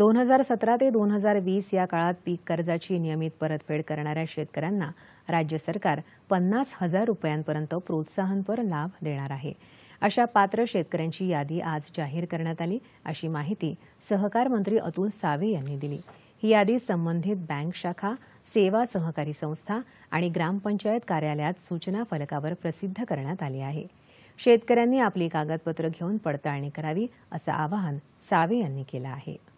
दोन हजार सतरा ते दोन हजार वीस या काळात पीक कर्जाची नियमित परतफेड करणाऱ्या शेतकऱ्यांना राज्य सरकार पन्नास हजार रुपयांपर्यंत प्रोत्साहनपर लाभ देणार आहे अशा पात्र शेतकऱ्यांची यादी आज जाहीर करण्यात आली अशी माहिती सहकार मंत्री अतुल सावे यांनी दिली ही यादी संबंधित बँक शाखा सेवा सहकारी संस्था आणि ग्रामपंचायत कार्यालयात सूचना फलकावर प्रसिद्ध करण्यात आली आहे शेतकऱ्यांनी आपली कागदपत्र घेऊन पडताळणी करावी असं आवाहन सावे यांनी केलं आहे